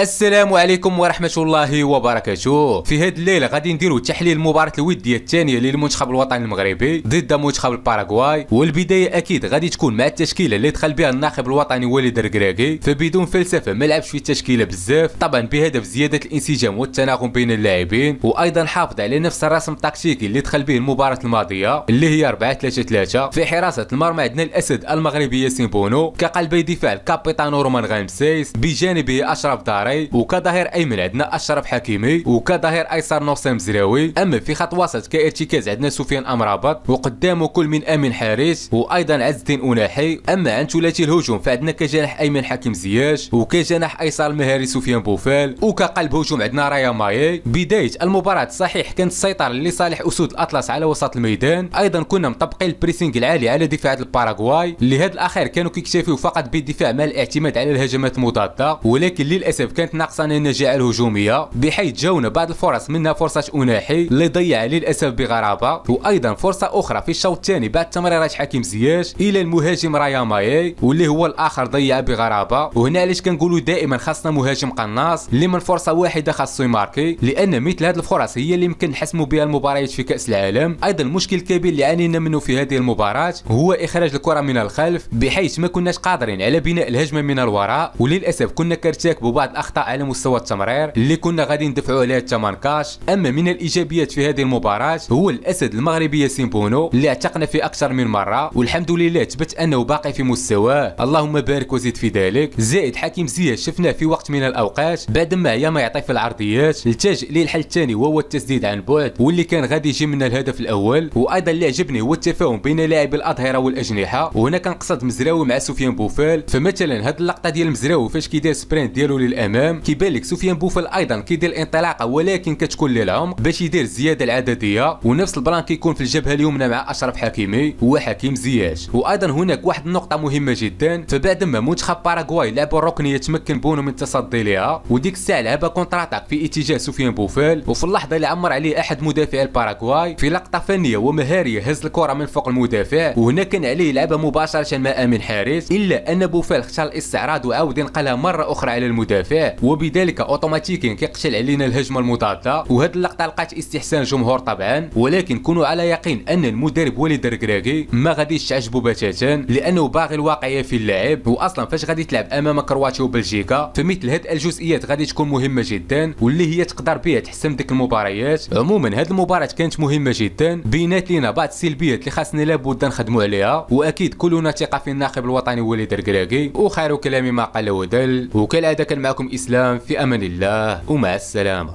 السلام عليكم ورحمة الله وبركاته في هاد الليله غادي نديرو تحليل المباراة الودية الثانية للمنتخب الوطني المغربي ضد منتخب الباراغواي والبداية أكيد غادي تكون مع التشكيلة اللي دخل بها الناخب الوطني وليد الركراكي فبدون فلسفة ما لعبش في التشكيلة بزاف طبعا بهدف زيادة الانسجام والتناغم بين اللاعبين وأيضا حافظ على نفس الرسم التكتيكي اللي دخل به المباراة الماضية اللي هي 4 3 3 في حراسة المرمى عندنا الأسد المغربي ياسين بونو كقلبي دفاع الكابيتانو رومان غامسيس بجانبه أشرف داري الشرعي وكظهير ايمن عندنا اشرف حكيمي وكظهير ايسر نوسيم زراوي اما في خط وسط كارتكاز عندنا سفيان امرابط وقدامه كل من امين حارس وايضا عز الدين اوناحي اما عن ثلاثي الهجوم فعندنا كجناح ايمن حكيم زياش وكجناح ايسر المهاري سفيان بوفال وكقلب هجوم عندنا رايا ماي بدايه المباراه صحيح كانت السيطره لصالح اسود الاطلس على وسط الميدان ايضا كنا مطبقين البريسينغ العالي على دفاع الباراغواي اللي الاخير كانوا كيكتفيو فقط بالدفاع مع الاعتماد على الهجمات المضاده ولكن للاسف كانت ناقصنا النجاعه الهجوميه بحيث جاونا بعض الفرص منها فرصه اوناحي اللي ضيع للاسف بغرابه وايضا فرصه اخرى في الشوط الثاني بعد تمريرات حكيم زياش الى المهاجم رايا ماي واللي هو الاخر ضيع بغرابه وهنا علاش كنقولوا دائما خاصنا مهاجم قناص اللي من فرصه واحده خاصو يماركي لان مثل هذه الفرص هي اللي يمكن نحسموا بها المباريات في كاس العالم ايضا المشكل الكبير اللي عانينا منه في هذه المباراه هو اخراج الكره من الخلف بحيث ما كناش قادرين على بناء الهجمه من الوراء وللاسف كنا كنرتكبوا بعض الاخطاء على مستوى التمرير اللي كنا غادي ندفعوا عليها الثمن كاش اما من الايجابيات في هذه المباراه هو الاسد المغربي ياسين بونو اللي اعتقنا فيه اكثر من مره والحمد لله ثبت انه باقي في مستواه اللهم بارك وزيد في ذلك زائد حكيم زياش شفناه في وقت من الاوقات بعد ما هي ما يعطي في العرضيات التاج للحل الثاني وهو التسديد عن بعد واللي كان غادي يجي من الهدف الاول وايضا اللي عجبني هو التفاهم بين لاعبي الاظهره والاجنحه وهنا كنقصد مزراوي مع سفيان بوفال فمثلا هذه اللقطه ديال مزراوي فاش كيدير سبرينت ديالو للأمان الامام كيبان لك سفيان بوفال ايضا كيدير الانطلاقه ولكن كتكون للعمق باش يدير الزياده العدديه ونفس البلان كيكون في الجبهه اليمنى مع اشرف حكيمي وحكيم زياش وايضا هناك واحد النقطه مهمه جدا فبعد ما منتخب باراغواي لعبوا الركنيه تمكن بونو من التصدي لها وديك الساعه لعب كونتر اتاك في اتجاه سفيان بوفال وفي اللحظه اللي عمر عليه احد مدافعي الباراغواي في لقطه فنيه ومهاريه هز الكره من فوق المدافع وهنا كان عليه لعبها مباشره مع امين حارس الا ان بوفال اختار الاستعراض وعاود ينقلها مره اخرى على المدافع فيه وبذلك اوتوماتيكيا كيقتل علينا الهجمه المضاده وهذه اللقطه لقات استحسان جمهور طبعا ولكن كونوا على يقين ان المدرب وليد الركراكي ما غاديش تعجبو بتاتا لانه باغي الواقعيه في اللعب واصلا فاش غادي تلعب امام كرواتيا وبلجيكا فمثل هاد الجزئيات غادي تكون مهمه جدا واللي هي تقدر بها تحسم ديك المباريات عموما هاد المباراه كانت مهمه جدا بينات لينا بعض السلبيات اللي خاصنا لابد نخدموا عليها واكيد كلنا ثقه في الناخب الوطني وليد الركراكي وخير كلامي ما قال ودل وكالعاده كان معكم إسلام في أمان الله ومع السلامة